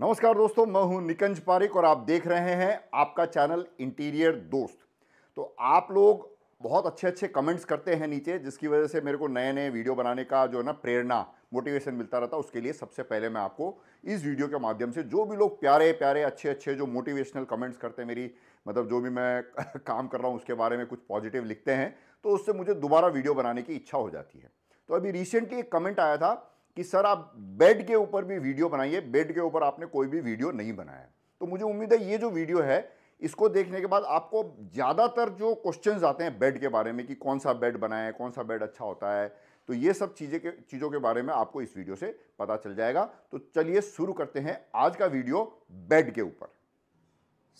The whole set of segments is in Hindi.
नमस्कार दोस्तों मैं हूं निकंज पारिक और आप देख रहे हैं आपका चैनल इंटीरियर दोस्त तो आप लोग बहुत अच्छे अच्छे कमेंट्स करते हैं नीचे जिसकी वजह से मेरे को नए नए वीडियो बनाने का जो है ना प्रेरणा मोटिवेशन मिलता रहता है उसके लिए सबसे पहले मैं आपको इस वीडियो के माध्यम से जो भी लोग प्यारे प्यारे अच्छे अच्छे जो मोटिवेशनल कमेंट्स करते हैं मेरी मतलब जो भी मैं काम कर रहा हूँ उसके बारे में कुछ पॉजिटिव लिखते हैं तो उससे मुझे दोबारा वीडियो बनाने की इच्छा हो जाती है तो अभी रिसेंटली एक कमेंट आया था कि सर आप बेड के ऊपर भी वीडियो बनाइए बेड के ऊपर आपने कोई भी वीडियो नहीं बनाया तो मुझे उम्मीद है ये जो वीडियो है इसको देखने के बाद आपको ज़्यादातर जो क्वेश्चंस आते हैं बेड के बारे में कि कौन सा बेड बनाए कौन सा बेड अच्छा होता है तो ये सब चीज़ें के चीज़ों के बारे में आपको इस वीडियो से पता चल जाएगा तो चलिए शुरू करते हैं आज का वीडियो बेड के ऊपर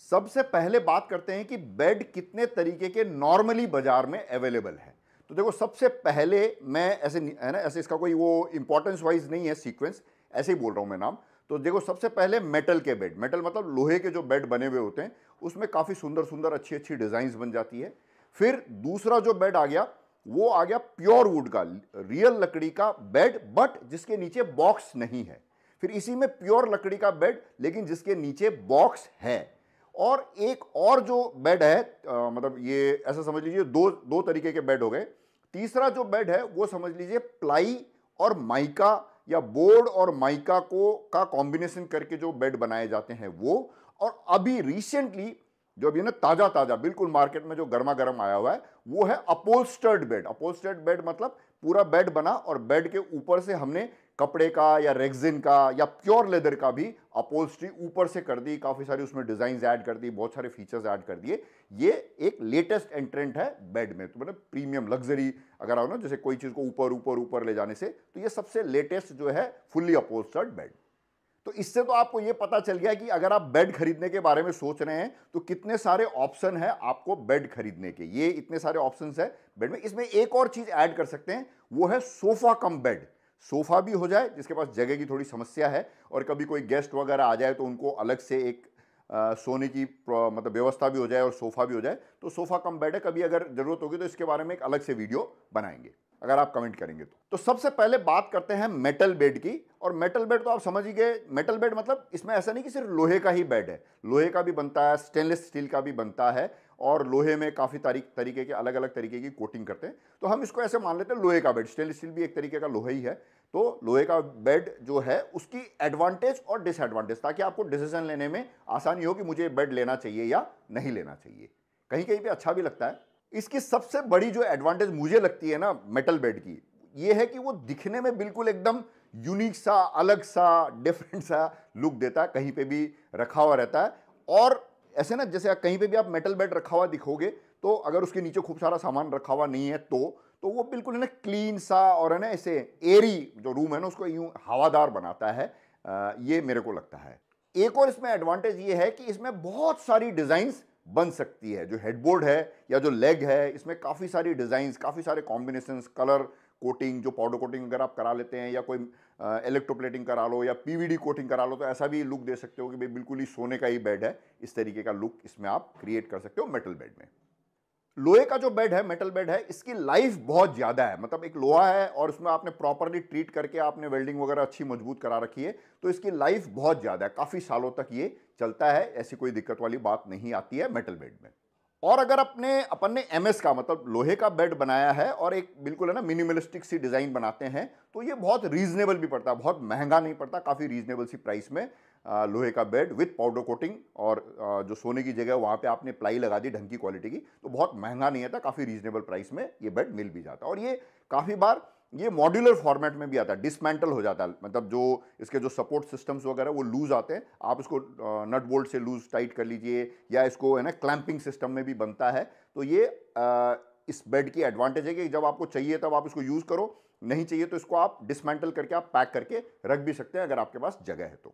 सबसे पहले बात करते हैं कि बेड कितने तरीके के नॉर्मली बाजार में अवेलेबल है तो देखो सबसे पहले मैं ऐसे है ना ऐसे इसका कोई वो इंपॉर्टेंस वाइज नहीं है सीक्वेंस ऐसे ही बोल रहा हूँ मैं नाम तो देखो सबसे पहले मेटल के बेड मेटल मतलब लोहे के जो बेड बने हुए होते हैं उसमें काफ़ी सुंदर सुंदर अच्छी अच्छी डिज़ाइंस बन जाती है फिर दूसरा जो बेड आ गया वो आ गया प्योर वुड का रियल लकड़ी का बेड बट जिसके नीचे बॉक्स नहीं है फिर इसी में प्योर लकड़ी का बेड लेकिन जिसके नीचे बॉक्स है और एक और जो बेड है आ, मतलब ये ऐसा समझ लीजिए दो दो तरीके के बेड हो गए तीसरा जो बेड है वो समझ लीजिए प्लाई और माइका या बोर्ड और माइका को का कॉम्बिनेशन करके जो बेड बनाए जाते हैं वो और अभी रिसेंटली जो अभी ना ताज़ा ताज़ा बिल्कुल मार्केट में जो गर्मा गर्म आया हुआ है वो है अपोस्टर्ड बेड अपोस्टर्ड बेड मतलब पूरा बेड बना और बेड के ऊपर से हमने कपड़े का या रेगजिन का या प्योर लेदर का भी अपोस्ट्री ऊपर से कर दी काफ़ी सारी उसमें डिज़ाइन ऐड कर दी बहुत सारे फीचर्स ऐड कर दिए ये एक लेटेस्ट एंट्रेंट है बेड में तो मतलब प्रीमियम लग्जरी अगर आओ ना जैसे कोई चीज़ को ऊपर ऊपर ऊपर ले जाने से तो ये सबसे लेटेस्ट जो है फुल्ली अपोस्टर्ड बेड तो इससे तो आपको ये पता चल गया कि अगर आप बेड खरीदने के बारे में सोच रहे हैं तो कितने सारे ऑप्शन है आपको बेड खरीदने के ये इतने सारे ऑप्शंस है बेड में इसमें एक और चीज़ ऐड कर सकते हैं वो है सोफ़ा कम बेड सोफ़ा भी हो जाए जिसके पास जगह की थोड़ी समस्या है और कभी कोई गेस्ट वगैरह आ जाए तो उनको अलग से एक आ, सोने की मतलब व्यवस्था भी हो जाए और सोफ़ा भी हो जाए तो सोफ़ा कम बेड है कभी अगर ज़रूरत होगी तो इसके बारे में एक अलग से वीडियो बनाएंगे अगर आप कमेंट करेंगे तो तो सबसे पहले बात करते हैं मेटल बेड की और मेटल बेड तो आप समझ ही गए मेटल बेड मतलब इसमें ऐसा नहीं कि सिर्फ लोहे का ही बेड है लोहे का भी बनता है स्टेनलेस स्टील का भी बनता है और लोहे में काफ़ी तारीख तरीके के अलग अलग तरीके की कोटिंग करते हैं तो हम इसको ऐसे मान लेते हैं लोहे का बेड स्टेनलेस स्टील भी एक तरीके का लोहा ही है तो लोहे का बेड जो है उसकी एडवांटेज और डिसएडवांटेज ताकि आपको डिसीजन लेने में आसानी हो कि मुझे बेड लेना चाहिए या नहीं लेना चाहिए कहीं कहीं पर अच्छा भी लगता है इसकी सबसे बड़ी जो एडवांटेज मुझे लगती है ना मेटल बेड की ये है कि वो दिखने में बिल्कुल एकदम यूनिक सा अलग सा डिफरेंट सा लुक देता है कहीं पे भी रखा हुआ रहता है और ऐसे ना जैसे कहीं पे भी आप मेटल बेड रखा हुआ दिखोगे तो अगर उसके नीचे खूब सारा सामान रखा हुआ नहीं है तो तो वो बिल्कुल है ना क्लीन सा और है ना ऐसे एरी जो रूम है ना उसको यूँ हवादार बनाता है आ, ये मेरे को लगता है एक और इसमें एडवांटेज ये है कि इसमें बहुत सारी डिज़ाइंस बन सकती है जो हेडबोर्ड है या जो लेग है इसमें काफ़ी सारी डिज़ाइंस काफ़ी सारे कॉम्बिनेशंस कलर कोटिंग जो पाउडर कोटिंग अगर आप करा लेते हैं या कोई इलेक्ट्रोप्लेटिंग करा लो या पीवीडी कोटिंग करा लो तो ऐसा भी लुक दे सकते हो कि भाई बिल्कुल ही सोने का ही बेड है इस तरीके का लुक इसमें आप क्रिएट कर सकते हो मेटल बेड में लोहे का जो बेड है मेटल बेड है इसकी लाइफ बहुत ज़्यादा है मतलब एक लोहा है और उसमें आपने प्रॉपरली ट्रीट करके आपने वेल्डिंग वगैरह अच्छी मजबूत करा रखी है तो इसकी लाइफ बहुत ज़्यादा है काफ़ी सालों तक ये चलता है ऐसी कोई दिक्कत वाली बात नहीं आती है मेटल बेड में और अगर अपने अपन ने एम का मतलब लोहे का बेड बनाया है और एक बिल्कुल है ना मिनिमलिस्टिक सी डिज़ाइन बनाते हैं तो ये बहुत रीजनेबल भी पड़ता है बहुत महंगा नहीं पड़ता काफ़ी रीजनेबल सी प्राइस में आ, लोहे का बेड विथ पाउडर कोटिंग और आ, जो सोने की जगह वहाँ पे आपने प्लाई लगा दी ढंग की क्वालिटी की तो बहुत महंगा नहीं आता काफ़ी रीजनेबल प्राइस में ये बेड मिल भी जाता और ये काफ़ी बार ये मॉड्यूलर फॉर्मेट में भी आता है डिसमेंटल हो जाता है मतलब जो इसके जो सपोर्ट सिस्टम्स वगैरह वो लूज़ आते हैं आप इसको नट बोल्ट से लूज़ टाइट कर लीजिए या इसको है ना क्लैंपिंग सिस्टम में भी बनता है तो ये आ, इस बेड की एडवांटेज है कि जब आपको चाहिए तब आप इसको यूज़ करो नहीं चाहिए तो इसको आप डिसमेंटल करके आप पैक करके रख भी सकते हैं अगर आपके पास जगह है तो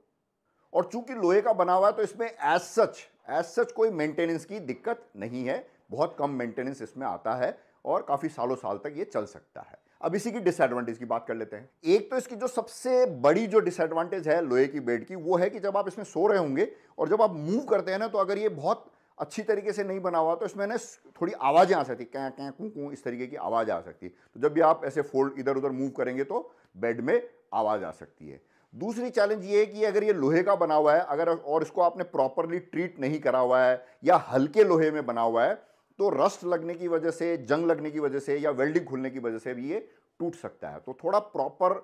और चूंकि लोहे का बना हुआ है तो इसमें एज सच एज सच कोई मेंटेनेंस की दिक्कत नहीं है बहुत कम मेंटेनेंस इसमें आता है और काफ़ी सालों साल तक ये चल सकता है अब इसी की डिसएडवांटेज की बात कर लेते हैं एक तो इसकी जो सबसे बड़ी जो डिसएडवांटेज है लोहे की बेड की वो है कि जब आप इसमें सो रहे होंगे और जब आप मूव करते हैं ना तो अगर ये बहुत अच्छी तरीके से नहीं बना हुआ तो इसमें ना थोड़ी आवाज़ें आ सकती कैं कैं कूँ कूँ इस तरीके की आवाज़ आ सकती है तो जब भी आप ऐसे फोल्ड इधर उधर मूव करेंगे तो बेड में आवाज़ आ सकती है दूसरी चैलेंज ये है कि अगर ये लोहे का बना हुआ है अगर और इसको आपने प्रॉपरली ट्रीट नहीं करा हुआ है या हल्के लोहे में बना हुआ है तो रस्ट लगने की वजह से जंग लगने की वजह से या वेल्डिंग खुलने की वजह से भी ये टूट सकता है तो थोड़ा प्रॉपर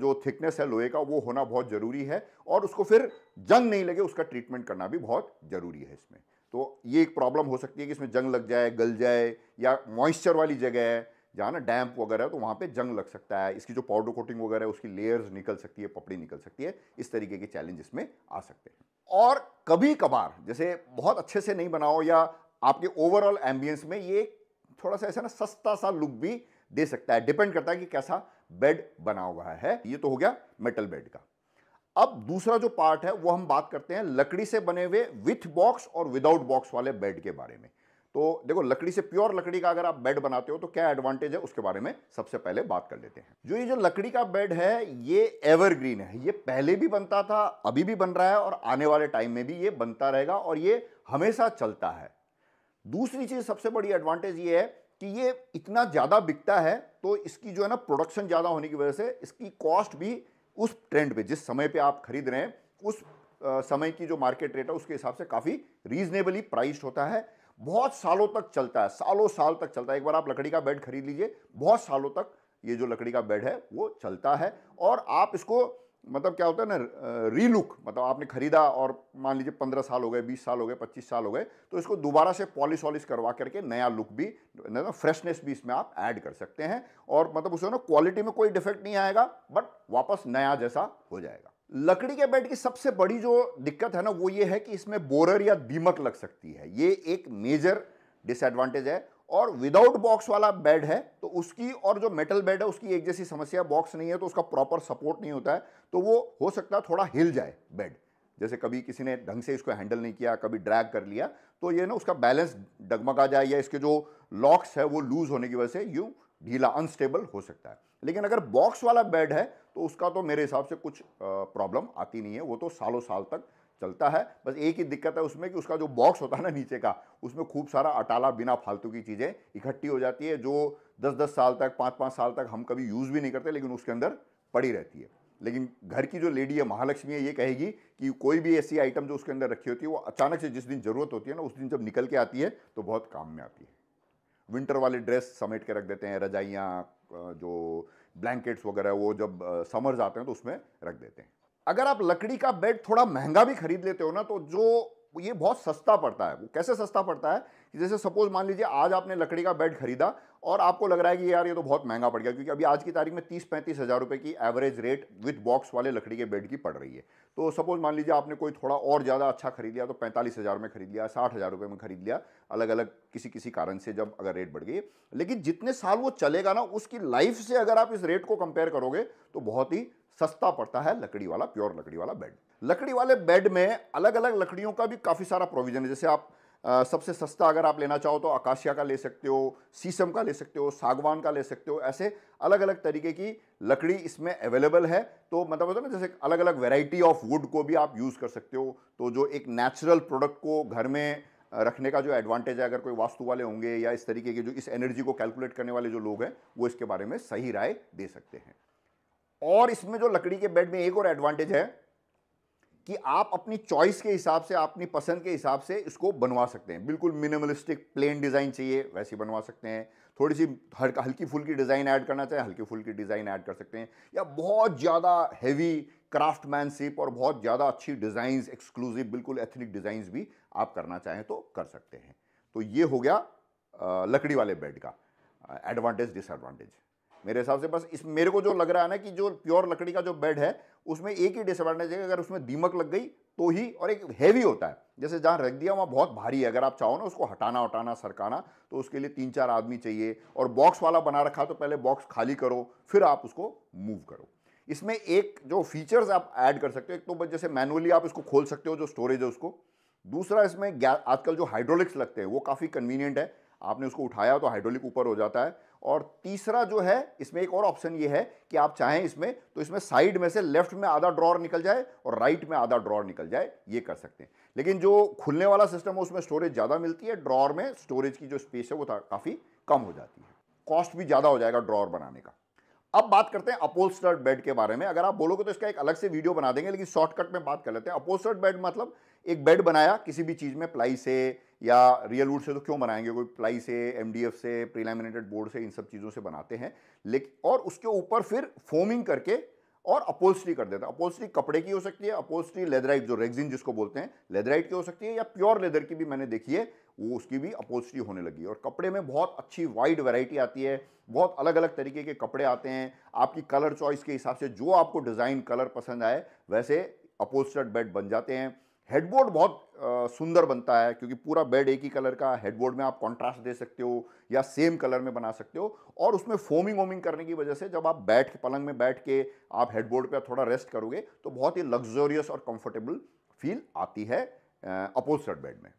जो थिकनेस है लोहे का वो होना बहुत ज़रूरी है और उसको फिर जंग नहीं लगे उसका ट्रीटमेंट करना भी बहुत ज़रूरी है इसमें तो ये एक प्रॉब्लम हो सकती है कि इसमें जंग लग जाए गल जाए या मॉइस्चर वाली जगह है जहाँ ना डैम्प वगैरह तो वहाँ पे जंग लग सकता है इसकी जो पाउडर कोटिंग वगैरह है उसकी लेयर्स निकल सकती है पपड़ी निकल सकती है इस तरीके के चैलेंज इसमें आ सकते हैं और कभी कभार जैसे बहुत अच्छे से नहीं बनाओ या आपके ओवरऑल एम्बियंस में ये थोड़ा सा ऐसा ना सस्ता सा लुक भी दे सकता है डिपेंड करता है कि कैसा बेड बना हुआ है ये तो हो गया मेटल बेड का अब दूसरा जो पार्ट है वो हम बात करते हैं लकड़ी से बने हुए विथ बॉक्स और विदाउट बॉक्स वाले बेड के बारे में तो देखो लकड़ी से प्योर लकड़ी का अगर आप बेड बनाते हो तो क्या एडवांटेज है उसके बारे में सबसे पहले बात कर लेते हैं जो ये जो लकड़ी का बेड है ये एवरग्रीन है ये पहले भी बनता था अभी भी बन रहा है और आने वाले टाइम में भी ये बनता रहेगा और ये हमेशा चलता है दूसरी चीज़ सबसे बड़ी एडवांटेज ये है कि ये इतना ज़्यादा बिकता है तो इसकी जो है ना प्रोडक्शन ज़्यादा होने की वजह से इसकी कॉस्ट भी उस ट्रेंड पे जिस समय पे आप खरीद रहे हैं उस समय की जो मार्केट रेट है उसके हिसाब से काफ़ी रीजनेबली प्राइस्ड होता है बहुत सालों तक चलता है सालों साल तक चलता है एक बार आप लकड़ी का बेड खरीद लीजिए बहुत सालों तक ये जो लकड़ी का बेड है वो चलता है और आप इसको मतलब क्या होता है ना रीलुक मतलब आपने खरीदा और मान लीजिए पंद्रह साल हो गए बीस साल हो गए पच्चीस साल हो गए तो इसको दोबारा से पॉलिश वॉलिश करवा करके नया लुक भी मतलब ना फ्रेशनेस भी इसमें आप ऐड कर सकते हैं और मतलब उसमें ना क्वालिटी में कोई डिफेक्ट नहीं आएगा बट वापस नया जैसा हो जाएगा लकड़ी के बेड की सबसे बड़ी जो दिक्कत है ना वो ये है कि इसमें बोरर या दीमक लग सकती है ये एक मेजर डिसएडवांटेज है और विदाउट बॉक्स वाला बेड है तो उसकी और जो मेटल बेड है उसकी एक जैसी समस्या बॉक्स नहीं है तो उसका प्रॉपर सपोर्ट नहीं होता है तो वो हो सकता है थोड़ा हिल जाए बेड जैसे कभी किसी ने ढंग से इसको हैंडल नहीं किया कभी ड्रैग कर लिया तो ये ना उसका बैलेंस डगमगा जाए या इसके जो लॉक्स है वो लूज़ होने की वजह से यू ढीला अनस्टेबल हो सकता है लेकिन अगर बॉक्स वाला बेड है तो उसका तो मेरे हिसाब से कुछ प्रॉब्लम आती नहीं है वो तो सालों साल तक चलता है बस एक ही दिक्कत है उसमें कि उसका जो बॉक्स होता है ना नीचे का उसमें खूब सारा अटाला बिना फालतू की चीज़ें इकट्ठी हो जाती है जो दस दस साल तक पाँच पाँच साल तक हम कभी यूज़ भी नहीं करते लेकिन उसके अंदर पड़ी रहती है लेकिन घर की जो लेडी है महालक्ष्मी है ये कहेगी कि कोई भी ऐसी आइटम जो उसके अंदर रखी होती है वो अचानक से जिस दिन ज़रूरत होती है ना उस दिन जब निकल के आती है तो बहुत काम में आती है विंटर वाले ड्रेस समेट के रख देते हैं रजाइयाँ जो ब्लैंकेट्स वगैरह वो जब समर्स आते हैं तो उसमें रख देते हैं अगर आप लकड़ी का बेड थोड़ा महंगा भी खरीद लेते हो ना तो जो ये बहुत सस्ता पड़ता है वो कैसे सस्ता पड़ता है कि जैसे सपोज मान लीजिए आज आपने लकड़ी का बेड खरीदा और आपको लग रहा है कि यार ये तो बहुत महंगा पड़ गया क्योंकि अभी आज की तारीख में तीस पैंतीस हज़ार रुपये की एवरेज रेट विद बॉक्स वाले लकड़ी के बेड की पड़ रही है तो सपोज मान लीजिए आपने कोई थोड़ा और ज़्यादा अच्छा खरीद लिया तो पैंतालीस हज़ार में खरीद लिया साठ हज़ार रुपये में खरीद लिया अलग अलग किसी किसी कारण से जब अगर रेट बढ़ गई लेकिन जितने साल वो चलेगा ना उसकी लाइफ से अगर आप इस रेट को कंपेयर करोगे तो बहुत ही सस्ता पड़ता है लकड़ी वाला प्योर लकड़ी वाला बेड लकड़ी वाले बेड में अलग अलग लकड़ियों का भी काफ़ी सारा प्रोविज़न है जैसे आप आ, सबसे सस्ता अगर आप लेना चाहो तो आकाशिया का ले सकते हो सीसम का ले सकते हो सागवान का ले सकते हो ऐसे अलग अलग तरीके की लकड़ी इसमें अवेलेबल है तो मतलब होता है ना जैसे अलग अलग वेराइटी ऑफ वुड को भी आप यूज़ कर सकते हो तो जो एक नेचुरल प्रोडक्ट को घर में रखने का जो एडवांटेज है अगर कोई वास्तु वाले होंगे या इस तरीके के जो इस एनर्जी को कैलकुलेट करने वाले जो लोग हैं वो इसके बारे में सही राय दे सकते हैं और इसमें जो लकड़ी के बेड में एक और एडवांटेज है कि आप अपनी चॉइस के हिसाब से अपनी पसंद के हिसाब से इसको बनवा सकते हैं बिल्कुल मिनिमलिस्टिक प्लेन डिज़ाइन चाहिए वैसी बनवा सकते हैं थोड़ी सी हल्का हल्की फुल्की डिज़ाइन ऐड करना चाहें हल्की फुल्की डिज़ाइन ऐड कर सकते हैं या बहुत ज़्यादा हैवी क्राफ्टमैनशिप और बहुत ज़्यादा अच्छी डिज़ाइंस एक्सक्लूसिव बिल्कुल एथनिक डिज़ाइंस भी आप करना चाहें तो कर सकते हैं तो ये हो गया लकड़ी वाले बेड का एडवांटेज डिसएडवांटेज मेरे हिसाब से बस इस मेरे को जो लग रहा है ना कि जो प्योर लकड़ी का जो बेड है उसमें एक ही डिसएडवांटेज है अगर उसमें दीमक लग गई तो ही और एक हैवी होता है जैसे जहाँ रख दिया वहाँ बहुत भारी है अगर आप चाहो ना उसको हटाना उटाना सरकाना तो उसके लिए तीन चार आदमी चाहिए और बॉक्स वाला बना रखा तो पहले बॉक्स खाली करो फिर आप उसको मूव करो इसमें एक जो फीचर्स आप ऐड कर सकते हो एक तो बस जैसे मैनुअली आप इसको खोल सकते हो जो स्टोरेज है उसको दूसरा इसमें आजकल जो हाइड्रोलिक्स लगते हैं वो काफ़ी कन्वीनियंट है आपने उसको उठाया तो हाइड्रोलिक ऊपर हो जाता है और तीसरा जो है इसमें एक और ऑप्शन ये है कि आप चाहें इसमें तो इसमें साइड में से लेफ्ट में आधा ड्रॉर निकल जाए और राइट में आधा ड्रॉर निकल जाए ये कर सकते हैं लेकिन जो खुलने वाला सिस्टम है उसमें स्टोरेज ज़्यादा मिलती है ड्रॉर में स्टोरेज की जो स्पेस है वो काफ़ी कम हो जाती है कॉस्ट भी ज़्यादा हो जाएगा ड्रॉर बनाने का अब बात करते हैं अपोस्टर्ड बेड के बारे में अगर आप बोलोगे तो इसका एक अलग से वीडियो बना देंगे लेकिन शॉर्टकट में बात कर लेते हैं अपोस्टर्ड बेड मतलब एक बेड बनाया किसी भी चीज़ में प्लाई से या रियल वुड से तो क्यों बनाएंगे कोई प्लाई से एम से प्रीलेमिनेटेड बोर्ड से इन सब चीज़ों से बनाते हैं लेकिन और उसके ऊपर फिर फोमिंग करके और अपोस्ट्री कर देता है अपोस्ट्री कपड़े की हो सकती है अपोस्ट्री लेदराइट जो रेगजिन जिसको बोलते हैं लेदराइट की हो सकती है या प्योर लेदर की भी मैंने देखी है वो उसकी भी अपोजिटी होने लगी और कपड़े में बहुत अच्छी वाइड वैरायटी आती है बहुत अलग अलग तरीके के कपड़े आते हैं आपकी कलर चॉइस के हिसाब से जो आपको डिज़ाइन कलर पसंद आए वैसे अपोस्टेड बेड बन जाते हैं हेडबोर्ड बहुत सुंदर बनता है क्योंकि पूरा बेड एक ही कलर का हेडबोर्ड में आप कॉन्ट्रास्ट दे सकते हो या सेम कलर में बना सकते हो और उसमें फोमिंग वोमिंग करने की वजह से जब आप बैठ के पलंग में बैठ के आप हेडबोर्ड पर थोड़ा रेस्ट करोगे तो बहुत ही लग्जोरियस और कंफर्टेबल फील आती है अपोजिट बेड में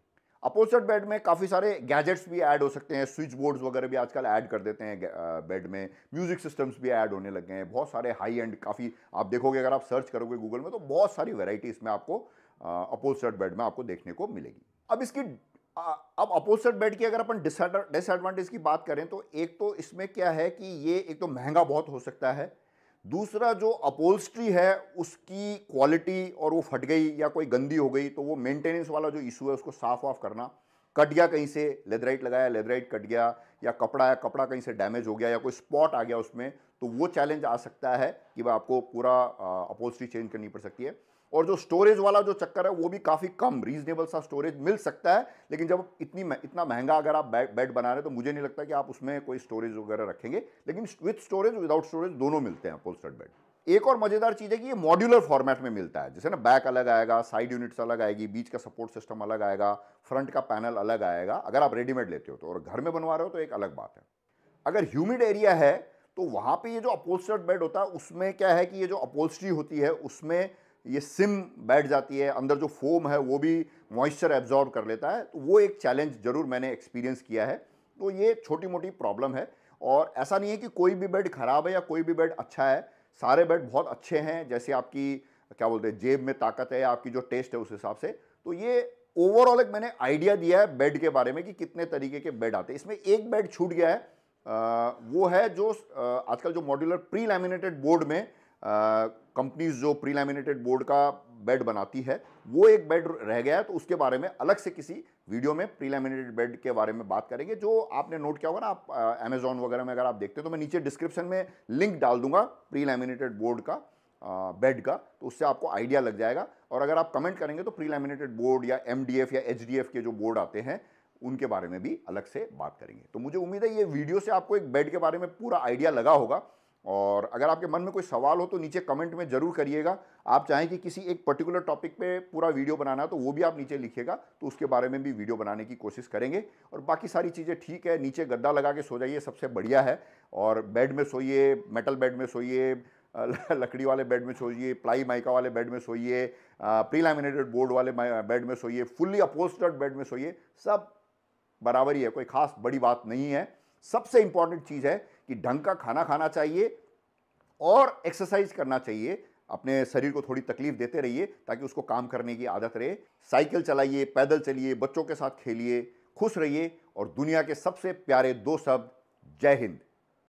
अपोजिट बेड में काफ़ी सारे गैजेट्स भी ऐड हो सकते हैं स्विच बोर्ड्स वगैरह भी आजकल ऐड कर देते हैं बेड में म्यूजिक सिस्टम्स भी ऐड होने लगे हैं बहुत सारे हाई एंड काफ़ी आप देखोगे अगर आप सर्च करोगे गूगल में तो बहुत सारी वेराइटी इसमें आपको अपोजिट बेड में आपको देखने को मिलेगी अब इसकी अब अपोजिट बेड की अगर अपन डिसएडवांटेज की बात करें तो एक तो इसमें क्या है कि ये एक तो महंगा बहुत हो सकता है दूसरा जो अपोल्स्ट्री है उसकी क्वालिटी और वो फट गई या कोई गंदी हो गई तो वो मेंटेनेंस वाला जो इशू है उसको साफ ऑफ करना कट गया कहीं से लेदराइट लगाया लेदराइट कट गया या कपड़ा या कपड़ा कहीं से डैमेज हो गया या कोई स्पॉट आ गया उसमें तो वो चैलेंज आ सकता है कि भाई आपको पूरा अपोल्स्ट्री चेंज करनी पड़ सकती है और जो स्टोरेज वाला जो चक्कर है वो भी काफ़ी कम रीजनेबल सा स्टोरेज मिल सकता है लेकिन जब इतनी इतना महंगा अगर आप बेड बना रहे तो मुझे नहीं लगता कि आप उसमें कोई स्टोरेज वगैरह रखेंगे लेकिन विथ स्टोरेज विदाउट स्टोरेज दोनों मिलते हैं पोस्टर्ड बेड एक और मज़ेदार चीज़ है कि ये मॉड्यूलर फॉर्मेट में मिलता है जैसे ना बैक अलग आएगा साइड यूनिट्स अलग आएगी बीच का सपोर्ट सिस्टम अलग आएगा फ्रंट का पैनल अलग आएगा अगर आप रेडीमेड लेते हो तो और घर में बनवा रहे हो तो एक अलग बात है अगर ह्यूमिड एरिया है तो वहाँ पे ये जो अपोल्स्टर्ड बेड होता है उसमें क्या है कि ये जो अपोल्स्ट्री होती है उसमें ये सिम बैठ जाती है अंदर जो फोम है वो भी मॉइस्चर एब्जॉर्ब कर लेता है तो वो एक चैलेंज ज़रूर मैंने एक्सपीरियंस किया है तो ये छोटी मोटी प्रॉब्लम है और ऐसा नहीं है कि कोई भी बेड ख़राब है या कोई भी बेड अच्छा है सारे बेड बहुत अच्छे हैं जैसे आपकी क्या बोलते हैं जेब में ताकत है आपकी जो टेस्ट है उस हिसाब से तो ये ओवरऑल एक मैंने आइडिया दिया है बेड के बारे में कि कितने तरीके के बेड आते हैं इसमें एक बेड छूट गया है आ, वो है जो आजकल जो मॉड्यूलर प्री लैमिनेटेड बोर्ड में कंपनीज जो प्री लैमिनेटेड बोर्ड का बेड बनाती है वो एक बेड रह गया है तो उसके बारे में अलग से किसी वीडियो में प्री लैमिनेटेड बेड के बारे में बात करेंगे जो आपने नोट किया होगा ना आप अमेजोन वगैरह में अगर आप देखते हैं तो मैं नीचे डिस्क्रिप्शन में लिंक डाल दूंगा प्री लैमिनेटेड बोर्ड का बेड का तो उससे आपको आइडिया लग जाएगा और अगर आप कमेंट करेंगे तो प्री लैमिनेटेड बोर्ड या एम या एच के जो बोर्ड आते हैं उनके बारे में भी अलग से बात करेंगे तो मुझे उम्मीद है ये वीडियो से आपको एक बेड के बारे में पूरा आइडिया लगा होगा और अगर आपके मन में कोई सवाल हो तो नीचे कमेंट में ज़रूर करिएगा आप चाहें कि किसी एक पर्टिकुलर टॉपिक पे पूरा वीडियो बनाना है तो वो भी आप नीचे लिखिएगा तो उसके बारे में भी वीडियो बनाने की कोशिश करेंगे और बाकी सारी चीज़ें ठीक है नीचे गद्दा लगा के सो जाइए सबसे बढ़िया है और बेड में सोइए मेटल बेड में सोइए लकड़ी वाले बेड में सोइए प्लाई माइका वाले बेड में सोइए प्री लैमिनेटेड बोर्ड वाले बेड में सोइए फुल्ली अपोस्टर्ड बेड में सोइए सब बराबरी है कोई खास बड़ी बात नहीं है सबसे इंपॉर्टेंट चीज़ है कि ढंग का खाना खाना चाहिए और एक्सरसाइज करना चाहिए अपने शरीर को थोड़ी तकलीफ देते रहिए ताकि उसको काम करने की आदत रहे साइकिल चलाइए पैदल चलिए बच्चों के साथ खेलिए खुश रहिए और दुनिया के सबसे प्यारे दो शब्द जय हिंद